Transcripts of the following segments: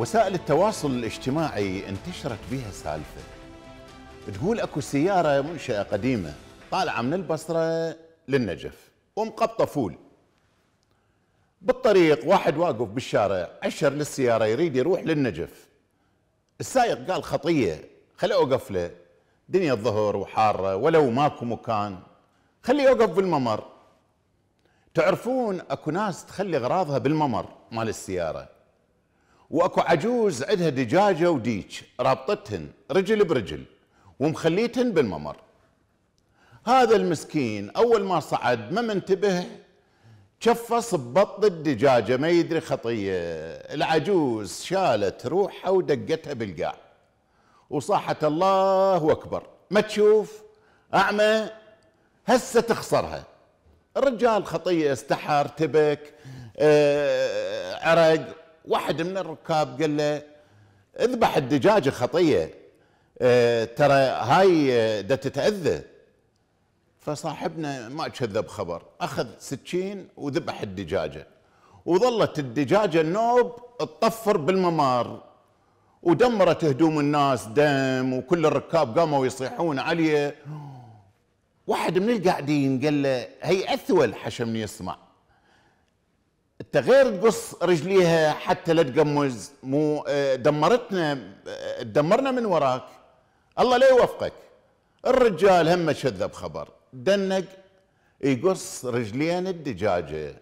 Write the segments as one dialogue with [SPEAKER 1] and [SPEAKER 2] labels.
[SPEAKER 1] وسائل التواصل الاجتماعي انتشرت بها سالفة تقول أكو سيارة منشأة قديمة طالعة من البصرة للنجف ومقبطة فول بالطريق واحد واقف بالشارع أشر للسيارة يريد يروح للنجف السائق قال خطية خلي أوقف له دنيا الظهر وحارة ولو ماكو مكان خليه يوقف بالممر تعرفون أكو ناس تخلي أغراضها بالممر مال السيارة واكو عجوز عندها دجاجه وديك رابطتهن رجل برجل ومخليتهن بالممر هذا المسكين اول ما صعد ما منتبه شفص ببط الدجاجه ما يدري خطيه العجوز شالت روحها ودقتها بالقاع وصاحت الله اكبر ما تشوف اعمى هسه تخسرها الرجال خطيه استحار تبك آه عرق واحد من الركاب قال له اذبح الدجاجه خطيه اه ترى هاي آه، دا تتاذى فصاحبنا ما كذب خبر اخذ سكين وذبح الدجاجه وظلت الدجاجه النوب تطفر بالممار ودمرت هدوم الناس دم وكل الركاب قاموا يصيحون عليه واحد من القاعدين قال له هي اثول حشمني يسمع تغير تقص رجليها حتى لا تقمز مو آه، دمرتنا آه، دمرنا من وراك الله لا يوفقك الرجال هم كذب خبر دنق يقص رجلين الدجاجه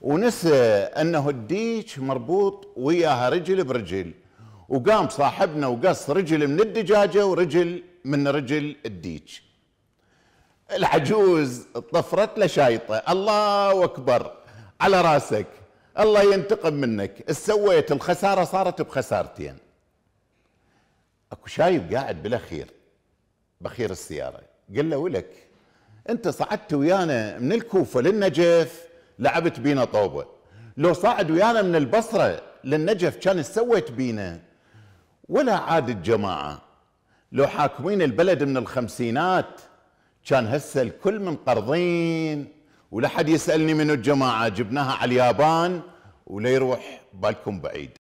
[SPEAKER 1] ونسى انه الديك مربوط وياها رجل برجل وقام صاحبنا وقص رجل من الدجاجه ورجل من رجل الديك العجوز طفرت له شايطه الله اكبر على راسك الله ينتقم منك سويت الخساره صارت بخسارتين اكو شايب قاعد بالاخير بخير السياره قال له ولك انت صعدت ويانا من الكوفه للنجف لعبت بينا طوبه لو صعد ويانا من البصره للنجف كان سويت بينا ولا عاد الجماعه لو حاكمين البلد من الخمسينات كان هسه الكل منقرضين ولا حد يسالني من الجماعه جبناها على اليابان ولا يروح بالكم بعيد